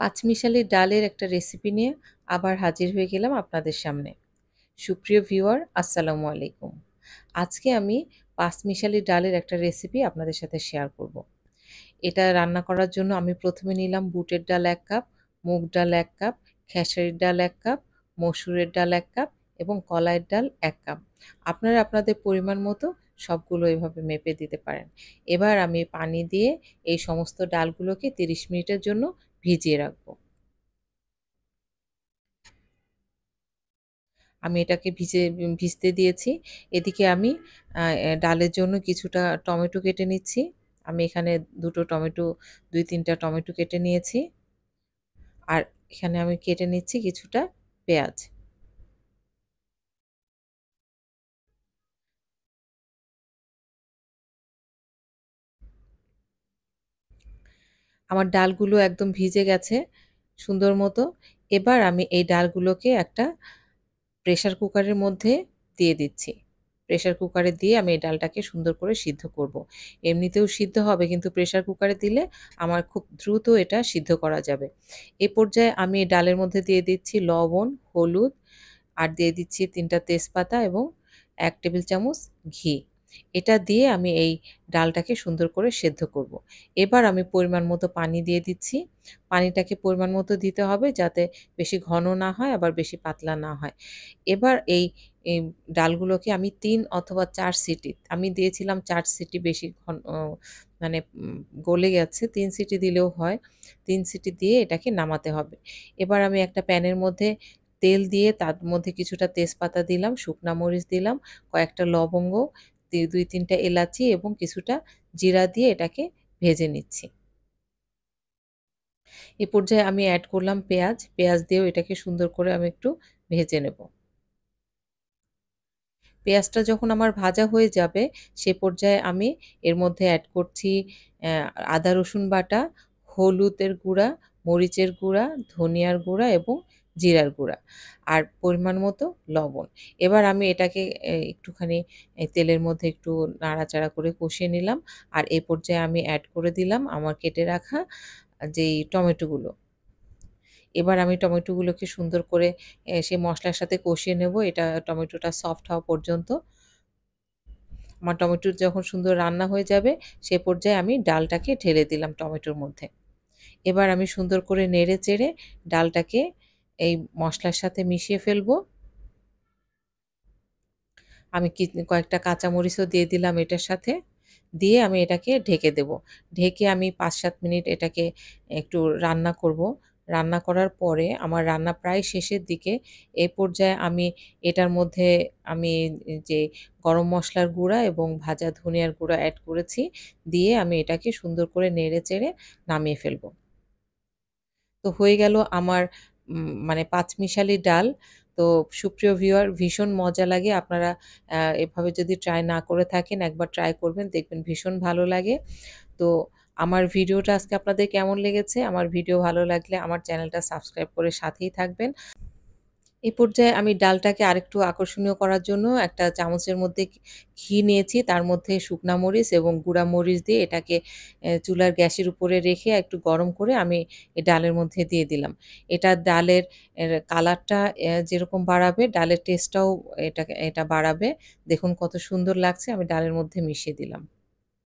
পাঁচমিশালি ডালের একটা রেসিপি নিয়ে আবার হাজির হয়ে গেলাম আপনাদের সামনে সুপ্রিয় ভিউয়ার আসসালামু আলাইকুম আজকে আমি পাঁচমিশালি ডালের একটা রেসিপি আপনাদের সাথে শেয়ার করব। এটা রান্না করার জন্য আমি প্রথমে নিলাম বুটের ডাল এক কাপ মুগ ডাল এক কাপ খেসারির ডাল এক কাপ মসুরের ডাল এক কাপ এবং কলাইয়ের ডাল এক কাপ আপনারা আপনাদের পরিমাণ মতো সবগুলো এভাবে মেপে দিতে পারেন এবার আমি পানি দিয়ে এই সমস্ত ডালগুলোকে 30 মিনিটের জন্য ভিজিয়ে রাখবো আমি এটাকে ভিজে ভিজতে দিয়েছি এদিকে আমি ডালের জন্য কিছুটা টমেটো কেটে নিচ্ছি আমি এখানে দুটো টমেটো দুই তিনটা টমেটো কেটে নিয়েছি আর এখানে আমি কেটে নিচ্ছি কিছুটা পেঁয়াজ আমার ডালগুলো একদম ভিজে গেছে সুন্দর মতো এবার আমি এই ডালগুলোকে একটা প্রেশার কুকারের মধ্যে দিয়ে দিচ্ছি প্রেশার কুকারে দিয়ে আমি এই ডালটাকে সুন্দর করে সিদ্ধ করব। এমনিতেও সিদ্ধ হবে কিন্তু প্রেশার কুকারে দিলে আমার খুব দ্রুত এটা সিদ্ধ করা যাবে এ পর্যায়ে আমি এই ডালের মধ্যে দিয়ে দিচ্ছি লবণ হলুদ আর দিয়ে দিচ্ছি তিনটা তেজপাতা এবং এক টেবিল চামচ ঘি এটা দিয়ে আমি এই ডালটাকে সুন্দর করে সেদ্ধ করব। এবার আমি পরিমাণ মতো পানি দিয়ে দিচ্ছি পানিটাকে পরিমাণ মতো দিতে হবে যাতে বেশি ঘন না হয় আবার বেশি পাতলা না হয় এবার এই ডালগুলোকে আমি তিন অথবা চার সিটি আমি দিয়েছিলাম চার সিটি বেশি ঘন মানে গলে গেছে তিন সিটি দিলেও হয় তিন সিটি দিয়ে এটাকে নামাতে হবে এবার আমি একটা প্যানের মধ্যে তেল দিয়ে তার মধ্যে কিছুটা তেজপাতা দিলাম শুকনা মরিচ দিলাম কয়েকটা লবঙ্গ দুই তিনটা এলাচি এবং কিছুটা জিরা দিয়ে এটাকে ভেজে নিচ্ছি এ পর্যায়ে আমি অ্যাড করলাম পেঁয়াজ পেঁয়াজ দিয়েও এটাকে সুন্দর করে আমি একটু ভেজে নেব পেঁয়াজটা যখন আমার ভাজা হয়ে যাবে সে পর্যায়ে আমি এর মধ্যে অ্যাড করছি আদা রসুন বাটা হলুদের গুঁড়া মরিচের গুঁড়া ধনিয়ার গুঁড়া এবং জিরার গুঁড়া আর পরিমাণ মতো লবণ এবার আমি এটাকে একটুখানি তেলের মধ্যে একটু নাড়াচাড়া করে কষিয়ে নিলাম আর এ পর্যায়ে আমি অ্যাড করে দিলাম আমার কেটে রাখা যেই টমেটোগুলো এবার আমি টমেটোগুলোকে সুন্দর করে সে মশলার সাথে কষিয়ে নেব এটা টমেটোটা সফট হওয়া পর্যন্ত আমার টমেটোর যখন সুন্দর রান্না হয়ে যাবে সে পর্যায়ে আমি ডালটাকে ঢেলে দিলাম টমেটোর মধ্যে এবার আমি সুন্দর করে নেড়ে চেড়ে ডালটাকে এই মশলার সাথে মিশিয়ে ফেলবো আমি কয়েকটা কাঁচামরিচও দিয়ে দিলাম এটার সাথে দিয়ে আমি এটাকে ঢেকে দেব ঢেকে আমি পাঁচ সাত মিনিট এটাকে একটু রান্না করব রান্না করার পরে আমার রান্না প্রায় শেষের দিকে এ পর্যায়ে আমি এটার মধ্যে আমি যে গরম মশলার গুঁড়া এবং ভাজা ধনিয়ার গুঁড়া অ্যাড করেছি দিয়ে আমি এটাকে সুন্দর করে নেড়ে চেড়ে নামিয়ে ফেলবো তো হয়ে গেল আমার মানে পাঁচমিশালি ডাল তো সুপ্রিয় ভিউয়ার ভীষণ মজা লাগে আপনারা এভাবে যদি ট্রাই না করে থাকেন একবার ট্রাই করবেন দেখবেন ভীষণ ভালো লাগে তো আমার ভিডিওটা আজকে আপনাদের কেমন লেগেছে আমার ভিডিও ভালো লাগলে আমার চ্যানেলটা সাবস্ক্রাইব করে সাথেই থাকবেন এই পর্যায়ে আমি ডালটাকে আরেকটু আকর্ষণীয় করার জন্য একটা চামচের মধ্যে ঘি নিয়েছি তার মধ্যে শুকনা মরিচ এবং গুঁড়া মরিচ দিয়ে এটাকে চুলার গ্যাসের উপরে রেখে একটু গরম করে আমি ডালের মধ্যে দিয়ে দিলাম এটা ডালের কালারটা যেরকম বাড়াবে ডালের টেস্টটাও এটা এটা বাড়াবে দেখুন কত সুন্দর লাগছে আমি ডালের মধ্যে মিশিয়ে দিলাম